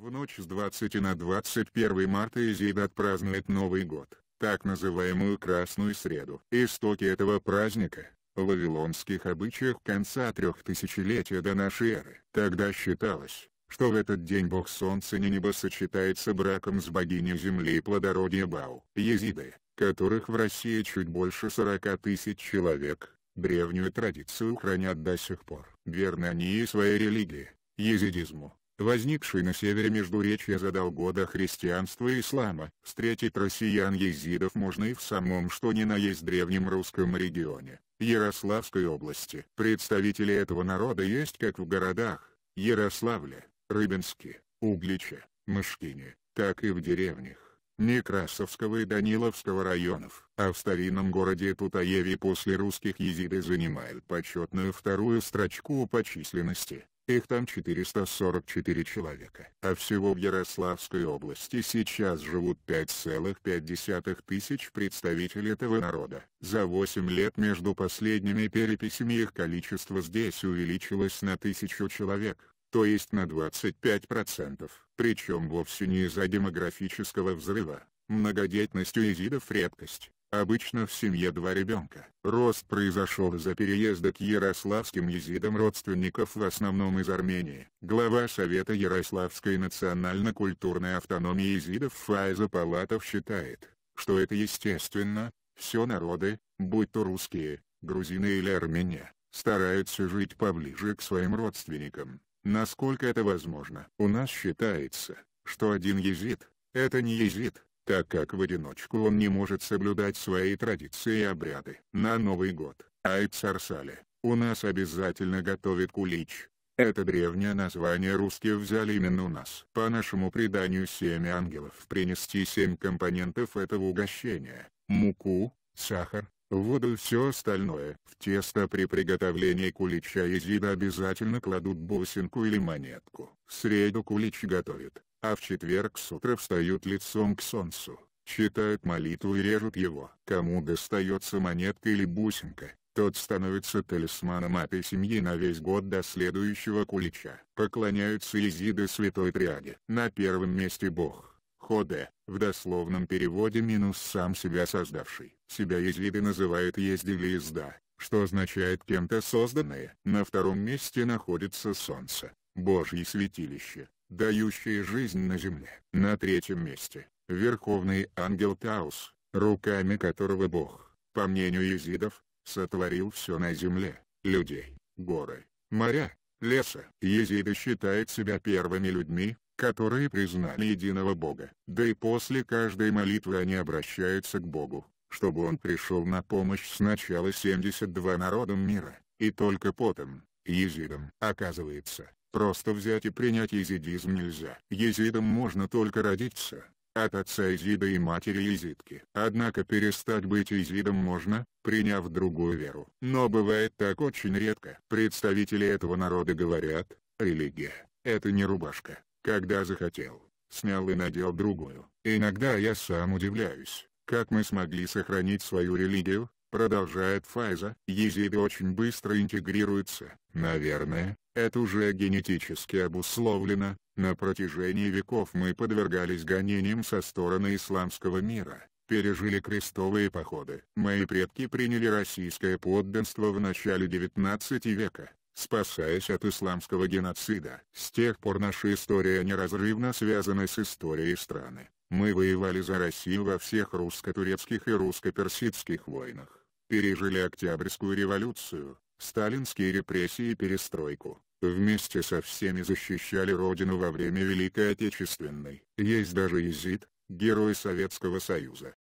В ночь с 20 на 21 марта Изида отпразднует Новый год, так называемую Красную Среду. Истоки этого праздника – в вавилонских обычаях конца трехтысячелетия до нашей эры. Тогда считалось, что в этот день бог солнца и неба сочетается браком с богиней земли и плодородия Бау. Езиды, которых в России чуть больше 40 тысяч человек, древнюю традицию хранят до сих пор. Верны они и своей религии, езидизму возникший на севере Междуречья за долгода христианства и ислама. Встретить россиян-езидов можно и в самом что ни на есть древнем русском регионе, Ярославской области. Представители этого народа есть как в городах, Ярославле, Рыбинске, Угличе, Мышкине, так и в деревнях. Некрасовского и Даниловского районов, а в старинном городе Тутаеве после русских езиды занимают почетную вторую строчку по численности. Их там 444 человека. А всего в Ярославской области сейчас живут 5,5 тысяч представителей этого народа. За 8 лет между последними переписями их количество здесь увеличилось на тысячу человек, то есть на 25%, причем вовсе не из-за демографического взрыва. Многодетность у езидов редкость, Обычно в семье два ребенка. Рост произошел из-за переезда к ярославским езидам родственников в основном из Армении. Глава Совета Ярославской национально-культурной автономии езидов Файза Палатов считает, что это естественно, все народы, будь то русские, грузины или армяне, стараются жить поближе к своим родственникам, насколько это возможно. У нас считается, что один езид, это не езид, так как в одиночку он не может соблюдать свои традиции и обряды. На Новый год, Айт Сарсале, у нас обязательно готовят кулич. Это древнее название русские взяли именно у нас. По нашему преданию семь ангелов принести семь компонентов этого угощения. Муку, сахар, воду и все остальное. В тесто при приготовлении кулича из еда обязательно кладут бусинку или монетку. В среду кулич готовят а в четверг с утра встают лицом к солнцу, читают молитву и режут его. Кому достается монетка или бусинка, тот становится талисманом этой семьи на весь год до следующего кулича. Поклоняются Езиды Святой Триаде. На первом месте Бог, Ходе, в дословном переводе минус сам себя создавший. Себя Езиды называют Ездили Езда, что означает кем-то созданное. На втором месте находится Солнце, Божье святилище, дающие жизнь на земле. На третьем месте, верховный ангел Таус, руками которого Бог, по мнению езидов, сотворил все на земле, людей, горы, моря, леса. Езиды считают себя первыми людьми, которые признали единого Бога. Да и после каждой молитвы они обращаются к Богу, чтобы Он пришел на помощь сначала 72 народам мира, и только потом, езидам. Оказывается, Просто взять и принять езидизм нельзя. Езидом можно только родиться, от отца езида и матери езидки. Однако перестать быть езидом можно, приняв другую веру. Но бывает так очень редко. Представители этого народа говорят, религия – это не рубашка. Когда захотел, снял и надел другую. Иногда я сам удивляюсь, как мы смогли сохранить свою религию, Продолжает Файза, езиды очень быстро интегрируются, наверное, это уже генетически обусловлено, на протяжении веков мы подвергались гонениям со стороны исламского мира, пережили крестовые походы. Мои предки приняли российское подданство в начале 19 века, спасаясь от исламского геноцида. С тех пор наша история неразрывно связана с историей страны. Мы воевали за Россию во всех русско-турецких и русско-персидских войнах пережили Октябрьскую революцию, сталинские репрессии и перестройку. Вместе со всеми защищали родину во время Великой Отечественной. Есть даже езид, герой Советского Союза,